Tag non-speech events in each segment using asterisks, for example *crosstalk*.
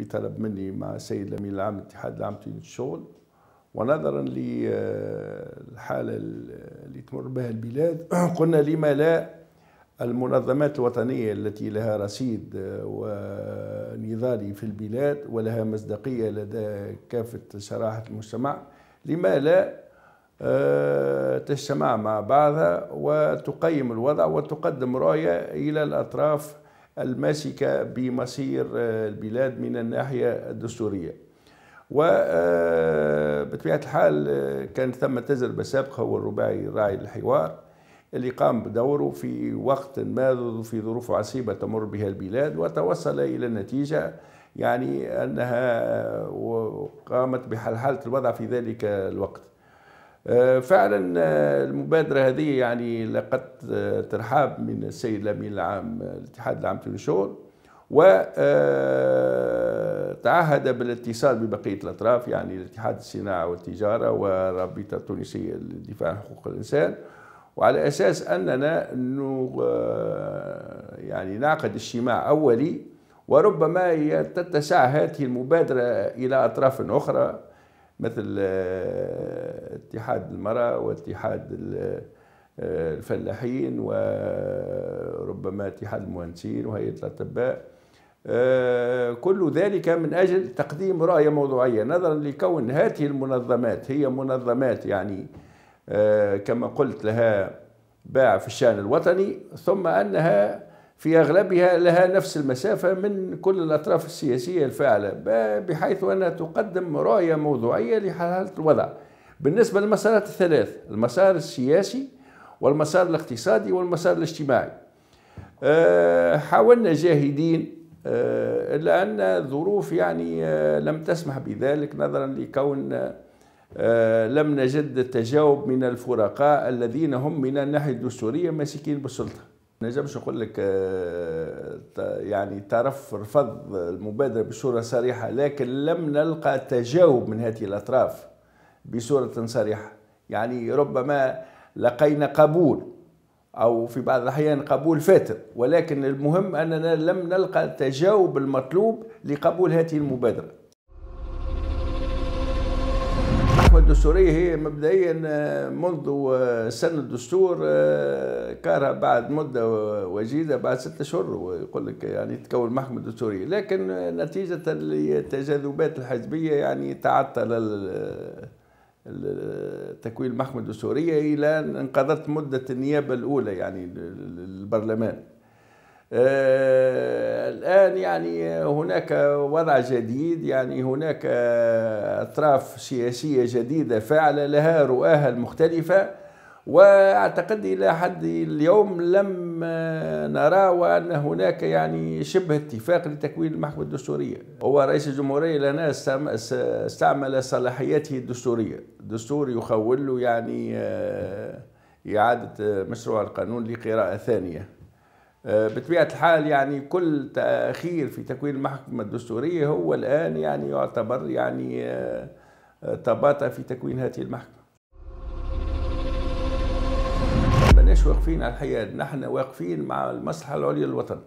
بطلب مني مع السيد الامين العام للاتحاد العام للشغل ونظرا للحاله آه، اللي تمر بها البلاد *clears throat* قلنا لما لا المنظمات الوطنيه التي لها رصيد آه، ونضالي في البلاد ولها مصداقيه لدى كافه شرائح المجتمع لما لا آه، تجتمع مع بعضها وتقيم الوضع وتقدم رؤية إلى الأطراف الماسكة بمصير آه، البلاد من الناحية الدستورية وبطبيعة آه، الحال آه، كانت ثم تجربة سابقة هو الرباعي راعي الحوار اللي قام بدوره في وقت ما في ظروف عصيبة تمر بها البلاد وتوصل إلى النتيجة يعني أنها قامت بحلحلة الوضع في ذلك الوقت آه، فعلا آه، المبادرة هذه يعني لقت آه، ترحاب من السيد الأمين العام الاتحاد العام و وتعهد بالاتصال ببقية الأطراف يعني الاتحاد الصناعة والتجارة والرابطة التونسية للدفاع عن حقوق الإنسان وعلى أساس أننا يعني نعقد اجتماع أولي وربما تتسع هذه المبادرة إلى أطراف أخرى مثل اتحاد المرأة واتحاد آه، الفلاحين وربما اتحاد المهندسين وهيئة آه، الأطباء كل ذلك من أجل تقديم رؤية موضوعية نظرا لكون هذه المنظمات هي منظمات يعني آه، كما قلت لها باع في الشأن الوطني ثم أنها في أغلبها لها نفس المسافة من كل الأطراف السياسية الفاعلة بحيث أنها تقدم رؤية موضوعية لحالة الوضع بالنسبة للمسارات الثلاث المسار السياسي والمسار الاقتصادي والمسار الاجتماعي آه، حاولنا جاهدين آه، إلا أن الظروف يعني آه، لم تسمح بذلك نظرا لكون لم نجد التجاوب من الفرقاء الذين هم من الناحية الدستورية ماسكين بالسلطة نجمش نقول لك يعني طرف رفض المبادرة بصورة صريحة لكن لم نلقى تجاوب من هذه الأطراف بصورة صريحة يعني ربما لقينا قبول أو في بعض الأحيان قبول فاتر ولكن المهم أننا لم نلقى التجاوب المطلوب لقبول هذه المبادرة الدستورية هي مبدئيا منذ سن الدستور كارها بعد مدة وجيزة بعد ستة أشهر ويقول لك يعني تكون محكمة دستورية لكن نتيجة للتجاذبات الحزبية يعني تعطل تكوين المحكمة الدستورية إلى انقضت مدة النيابة الأولى يعني للبرلمان آه، الآن يعني هناك وضع جديد يعني هناك أطراف سياسية جديدة فعلة لها رؤاها المختلفة وأعتقد إلى حد اليوم لم نرى وأن هناك يعني شبه اتفاق لتكوين المحكمة الدستورية هو رئيس الجمهورية لنا استعمل صلاحياته الدستورية الدستور يخول له يعني آه، إعادة آه، مشروع القانون لقراءة ثانية آه، بطبيعة الحال يعني كل تأخير في تكوين المحكمة الدستورية هو الآن يعني يعتبر يعني تباطأ في تكوين هذه المحكمة مش واقفين على الحياد نحن واقفين مع المصلحة العليا للوطن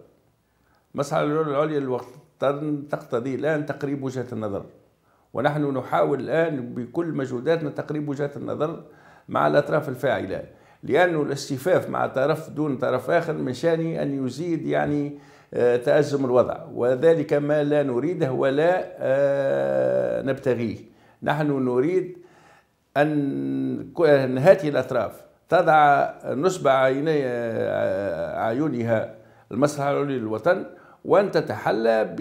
المصلحة العليا للوطن تقتضي الآن تقريب وجهة النظر ونحن نحاول الآن بكل مجهوداتنا تقريب وجهة النظر مع الأطراف الفاعلة لأنه الاستفاف مع طرف دون طرف آخر من شأنه أن يزيد يعني آه، تأزم الوضع وذلك ما لا نريده ولا آه، نبتغيه نحن نريد أن هذه الأطراف تضع نصب عيني عيونها المسرح العلوي للوطن وأن تتحلى بروح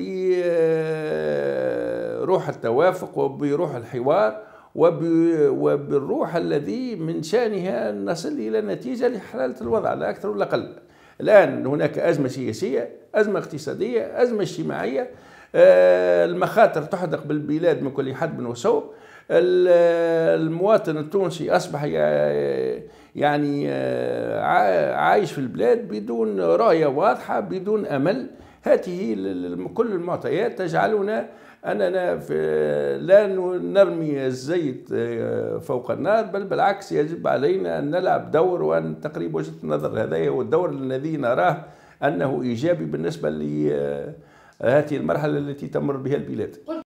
التوافق وبروح الحوار وبالروح الذي من شأنها نصل إلى نتيجة لحلالة الوضع لا أكثر ولا أقل الآن هناك أزمة سياسية أزمة اقتصادية أزمة اجتماعية آه، المخاطر تحدق بالبلاد من كل حد وصوب المواطن التونسي أصبح يعني آه، عايش في البلاد بدون رؤية واضحة بدون أمل هذه كل المعطيات تجعلنا أننا لا نرمي الزيت آه، فوق النار بل بالعكس يجب علينا أن نلعب دور وأن تقريب وجهة النظر هذا هو الدور الذي نراه أنه إيجابي بالنسبة لهذه آه، المرحلة التي تمر بها البلاد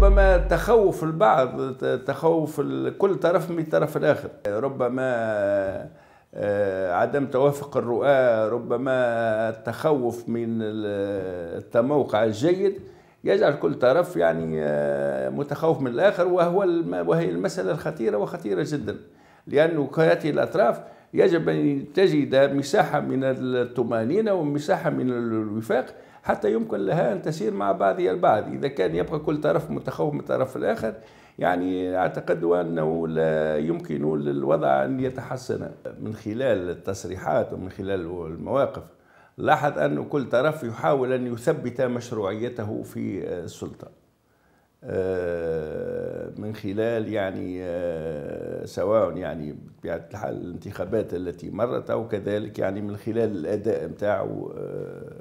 ربما تخوف البعض تخوف كل طرف من الطرف الآخر ربما آه، عدم توافق الرؤى ربما التخوف من التموقع الجيد يجعل كل طرف يعني آه، متخوف من الآخر وهو وهي المسألة الخطيرة وخطيرة جدا لأن هذه الأطراف يجب أن تجد مساحة من الطمأنينة ومساحة من الوفاق حتى يمكن لها أن تسير مع بعضها البعض إذا كان يبقى كل طرف متخوف من الطرف الآخر يعني أعتقد أنه لا يمكن للوضع أن يتحسن من خلال التصريحات ومن خلال المواقف لاحظ أن كل طرف يحاول أن يثبت مشروعيته في السلطة آه، من خلال يعني آه، سواء يعني بطبيعة الحال الانتخابات التي مرت أو كذلك يعني من خلال الأداء نتاعو آه،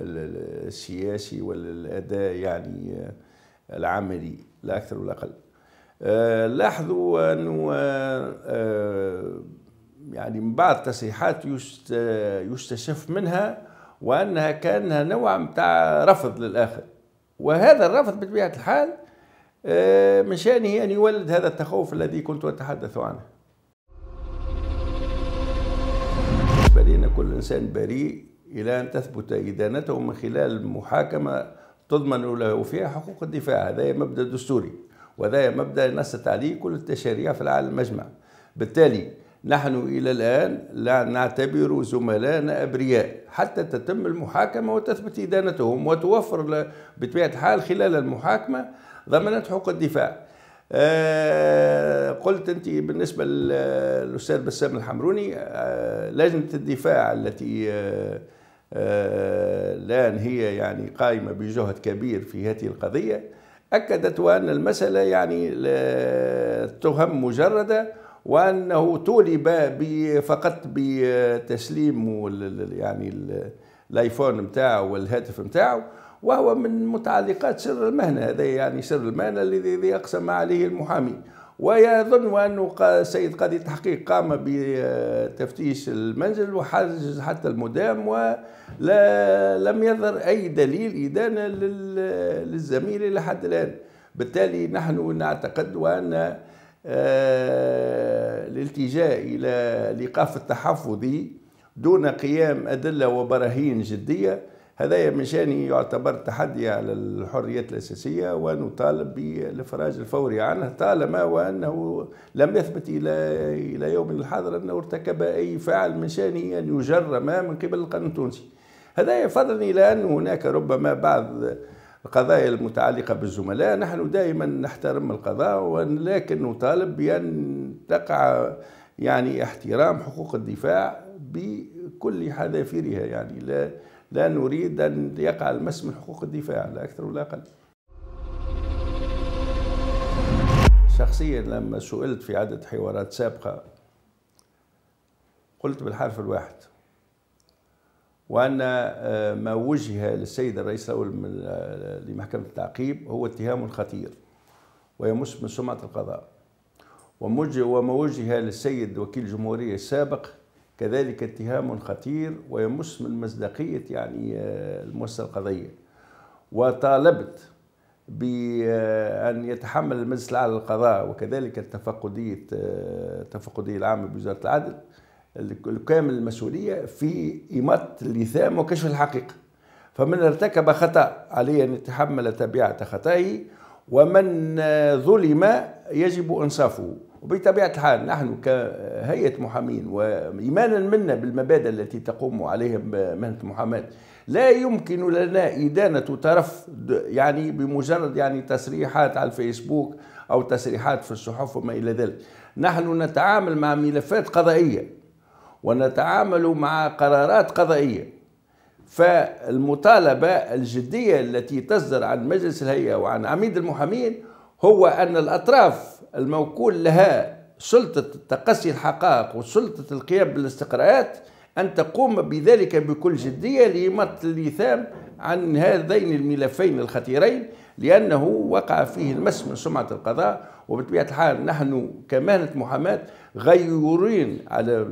السياسي والاداء يعني آه، العملي لا أكثر ولا أقل آه، لاحظوا أنه آه، يعني من بعض التصريحات يستشف منها وأنها كانها نوع متاع رفض للآخر وهذا الرفض بطبيعة الحال من شأنه أن يولد هذا التخوف الذي كنت أتحدث عنه بالنسبة كل إنسان بريء إلى أن تثبت إدانته من خلال محاكمة تضمن له فيها حقوق الدفاع هذا مبدأ دستوري وهذا مبدأ نصت عليه كل التشريع في العالم المجمع بالتالي نحن إلى الآن لا نعتبر زملائنا أبرياء حتى تتم المحاكمة وتثبت إدانتهم وتوفر بطبيعة الحال خلال المحاكمة ضمانات حقوق الدفاع آه قلت أنت بالنسبة للأستاذ بسام الحمروني آه لجنة الدفاع التي آه آه، الآن هي يعني قائمة بجهد كبير في هذه القضية أكدت وأن المسألة يعني تهم مجردة وأنه طولب فقط بتسليم يعني الايفون نتاعه والهاتف نتاعه وهو من متعلقات سر المهنة هذا يعني سر المهنة الذي أقسم عليه المحامي ويظن أن السيد قاضي التحقيق قام بتفتيش المنزل وحجز حتى المدام ولم يظهر أي دليل إدانة للزميل إلى حد الآن بالتالي نحن نعتقد أن آه، الالتجاء إلى الإيقاف التحفظي دون قيام أدلة وبراهين جدية هذا مشان يعتبر تحدي على الحريات الأساسية ونطالب بالإفراج الفوري عنه طالما وأنه لم يثبت إلى إلى يوم الحاضر أنه ارتكب أي فعل شانه أن يجرم من قبل القانون التونسي هذا فضلا إلى أن هناك ربما بعض القضايا المتعلقة بالزملاء نحن دائما نحترم القضاء ولكن نطالب بأن تقع يعني احترام حقوق الدفاع بكل حذافيرها يعني لا لا نريد أن يقع المس من حقوق الدفاع لا أكثر ولا أقل شخصيا لما سئلت في عدة حوارات سابقة قلت بالحرف الواحد وأن آه، ما وجه للسيد الرئيس الأول آه، لمحكمة التعقيب هو اتهام خطير ويمس من سمعة القضاء وما وجه للسيد وكيل الجمهورية السابق كذلك اتهام خطير ويمس من مصداقية يعني آه، المؤسسة القضية وطالبت بأن يتحمل المجلس الأعلى للقضاء وكذلك التفقدية آه، التفقدية العامة بوزارة العدل كامل المسؤولية في إمات اللثام وكشف الحقيقة فمن ارتكب خطأ عليه أن يتحمل تبعة خطئه ومن آه، ظلم يجب إنصافه وبطبيعة الحال نحن كهيئة محامين وإيمانا منا بالمبادئ التي تقوم عليها مهنة المحاماة لا يمكن لنا إدانة طرف يعني بمجرد يعني تصريحات على الفيسبوك أو تصريحات في الصحف وما إلى ذلك نحن نتعامل مع ملفات قضائية ونتعامل مع قرارات قضائية فالمطالبة الجدية التي تصدر عن مجلس الهيئة وعن عميد المحامين هو أن الأطراف الموكول لها سلطة تقصي الحقائق وسلطة القيام بالاستقراءات أن تقوم بذلك بكل جدية لمط اللثام عن هذين الملفين الخطيرين لأنه وقع فيه المس من سمعة القضاء وبطبيعة الحال نحن كمهنة محاماة غيورين على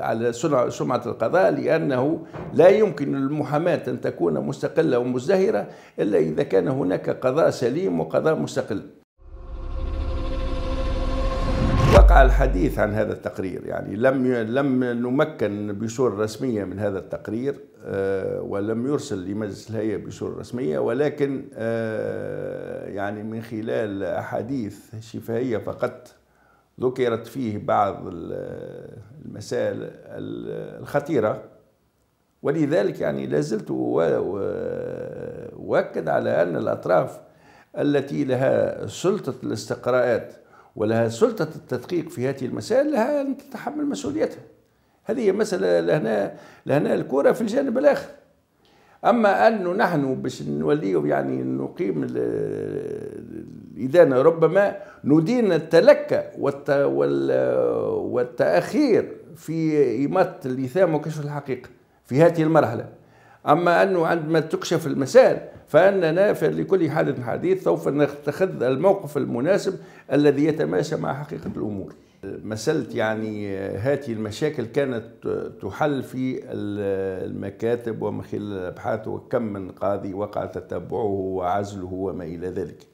على سمعة القضاء لأنه لا يمكن للمحاماة أن تكون مستقلة ومزدهرة إلا إذا كان هناك قضاء سليم وقضاء مستقل وقع الحديث عن هذا التقرير يعني لم لم نمكن بصورة رسمية من هذا التقرير آه، ولم يرسل لمجلس الهيئة بصورة رسمية ولكن آه، يعني من خلال أحاديث شفهية فقط ذكرت فيه بعض المسائل الخطيرة ولذلك يعني لازلت أؤكد على أن الأطراف التي لها سلطة الاستقراءات ولها سلطة التدقيق في هذه المسائل لها أن تتحمل مسؤوليتها هذه مسألة لهنا لهنا الكرة في الجانب الآخر أما أنه نحن باش نوليو يعني نقيم الإدانة ربما ندين التلكة والتأخير في إيمات اللثام وكشف الحقيقة في هذه المرحلة أما أنه عندما تكشف المسائل فأننا في لكل حادث حديث سوف نتخذ الموقف المناسب الذي يتماشى مع حقيقة الأمور مسألة يعني هذه المشاكل كانت تحل في المكاتب ومن خلال الأبحاث وكم من قاضي وقع تتبعه وعزله وما إلى ذلك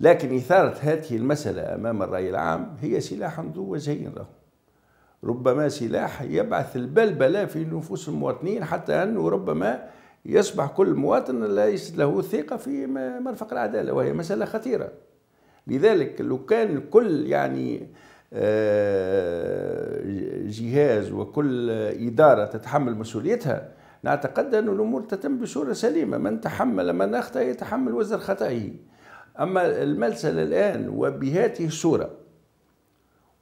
لكن إثارة هذه المسألة أمام الرأي العام هي سلاح ذو وجهين له ربما سلاح يبعث البلبلة في نفوس المواطنين حتى أنه ربما يصبح كل مواطن ليس له ثقة في مرفق العدالة وهي مسألة خطيرة لذلك لو كان كل يعني آه، جهاز وكل إدارة تتحمل مسؤوليتها نعتقد أن الأمور تتم بصورة سليمة من تحمل من أخطأ يتحمل وزر خطئه أما الملسل الآن وبهذه الصورة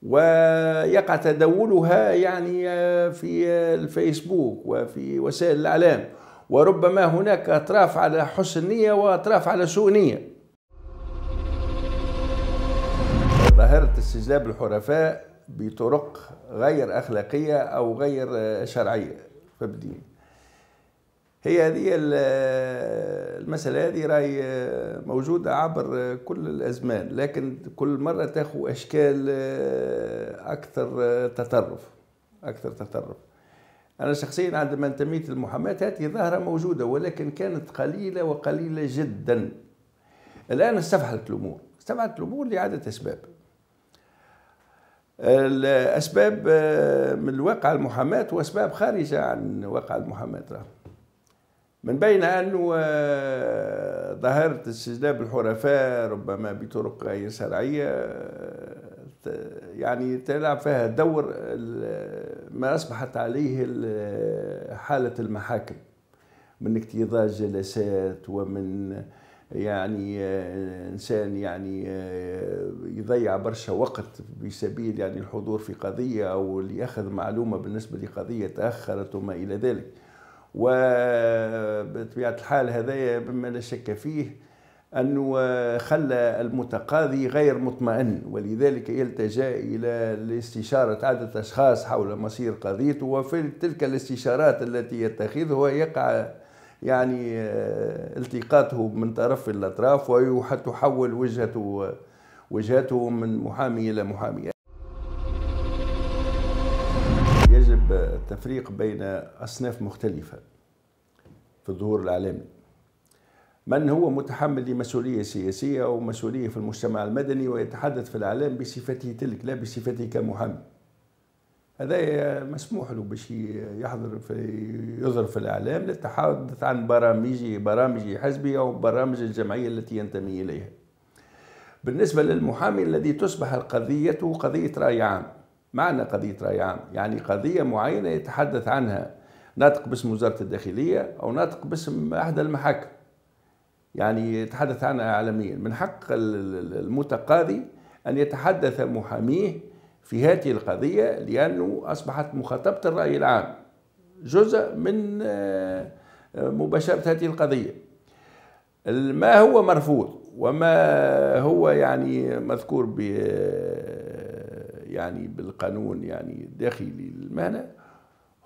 ويقع تداولها يعني آه، في الفيسبوك وفي وسائل الإعلام وربما هناك أطراف على حسن نية وأطراف على سوء نية ظاهرة استجلاب الحرفاء بطرق غير أخلاقية أو غير آه، شرعية في الدين هي هذه آه، المسألة هذه راي آه، موجودة عبر كل الأزمان لكن كل مرة تاخذ أشكال أكثر تطرف أكثر تطرف أنا شخصيا عندما انتميت للمحاماة هذه ظاهرة موجودة ولكن كانت قليلة وقليلة جدا الآن استفحلت الأمور استفحلت الأمور لعدة أسباب الأسباب آه، من واقع المحاماة وأسباب خارجة عن واقع المحاماة من بين أنه آه، ظاهرة استجلاب الحرفاء ربما بطرق غير شرعية آه، يعني تلعب فيها دور ما أصبحت عليه حالة المحاكم من اكتظاظ جلسات ومن يعني آه، انسان يعني آه، يضيع برشا وقت بسبيل يعني الحضور في قضيه او لياخذ معلومه بالنسبه لقضيه تاخرت وما الى ذلك وبطبيعه الحال هذايا مما لا شك فيه أنه خلى المتقاضي غير مطمئن ولذلك يلتجأ إلى الاستشارة عدة أشخاص حول مصير قضيته وفي تلك الاستشارات التي يتخذها يقع يعني آه، التقاطه من طرف الأطراف وتحول وجهته وجهته من محامي إلى محامي يجب التفريق بين أصناف مختلفة في الظهور الإعلامي من هو متحمل لمسؤولية سياسية أو مسؤولية في المجتمع المدني ويتحدث في الإعلام بصفته تلك لا بصفته كمحامي هذا مسموح له باش يحضر في يظهر في الإعلام للتحدث عن برامجه برامج حزبي أو برامج الجمعية التي ينتمي إليها بالنسبة للمحامي الذي تصبح القضية قضية رأي عام معنى قضية رأي عام يعني قضية معينة يتحدث عنها ناطق باسم وزارة الداخلية أو ناطق باسم أحد المحاكم يعني يتحدث عنها عالميا من حق المتقاضي أن يتحدث محاميه في هذه القضية لأنه أصبحت مخاطبة الرأي العام جزء من آه، مباشرة هذه القضية ما هو مرفوض وما هو يعني مذكور ب آه، يعني بالقانون يعني الداخلي للمهنة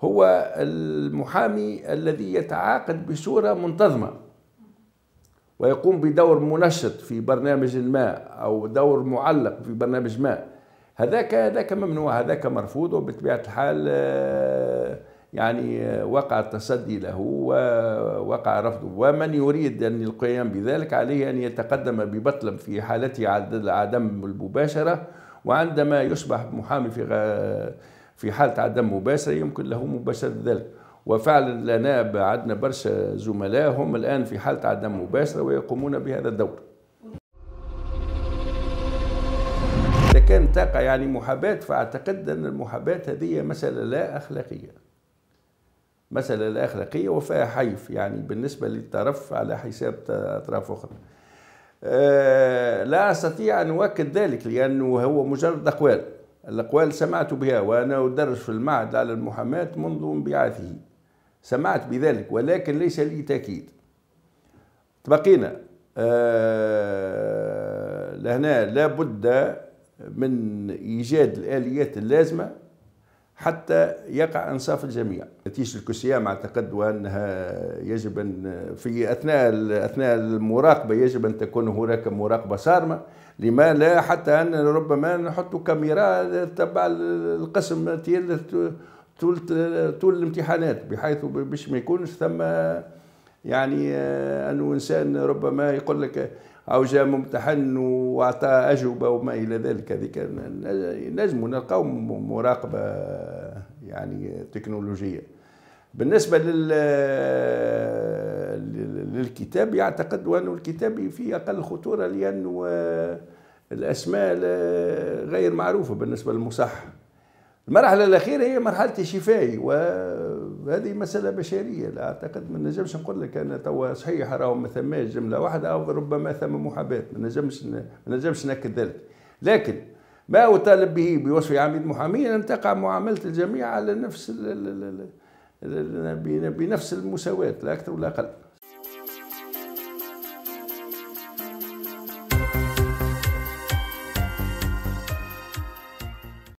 هو المحامي الذي يتعاقد بصورة منتظمة ويقوم بدور منشط في برنامج ما أو دور معلق في برنامج ما هذاك هذاك ممنوع هذاك مرفوض وبطبيعة الحال آه، يعني آه، وقع التصدي له ووقع رفضه ومن يريد أن القيام بذلك عليه أن يتقدم ببطلب في حالته عدم المباشرة وعندما يصبح محامي في في حالة عدم مباشرة يمكن له مباشرة ذلك وفعلا لنا عندنا برشا زملاء هم الان في حاله عدم مباشره ويقومون بهذا الدور. اذا كان تقع يعني محاباه فاعتقد ان المحاباه هذه مساله لا اخلاقيه. مساله لا اخلاقيه وفيها حيف يعني بالنسبه للطرف على حساب اطراف اخرى. آه، لا استطيع ان اؤكد ذلك لانه هو مجرد اقوال. الأقوال سمعت بها وأنا أدرس في المعهد على المحاماة منذ انبعاثه سمعت بذلك ولكن ليس لي تأكيد تبقينا آه لهنا لابد من إيجاد الآليات اللازمة حتى يقع انصاف الجميع نتيجه الكسيام اعتقد وانها يجب ان في اثناء اثناء المراقبه يجب ان تكون هناك مراقبه صارمه لما لا حتى ان ربما نحط كاميرا تبع القسم طول طول الامتحانات بحيث باش ما يكونش ثم يعني آه، انه انسان ربما يقول لك او جاء ممتحن واعطى اجوبه وما الى ذلك هذيك نجم نلقاو مراقبه يعني تكنولوجيه بالنسبه لل آه، للكتاب يعتقد أنه الكتاب فيه اقل خطوره لانه آه، الاسماء غير معروفه بالنسبه للمصحح المرحلة الأخيرة هي مرحلة الشفاء وهذه مسألة بشرية لا أعتقد ما نجمش نقول لك أنا توا صحيح راهو ما ثماش جملة واحدة أو ربما ثم محاباة ما نجمش ما نجمش نأكد ذلك لكن ما أطالب به بوصف عميد محامي أن تقع معاملة الجميع على نفس بنفس المساواة لا أكثر ولا أقل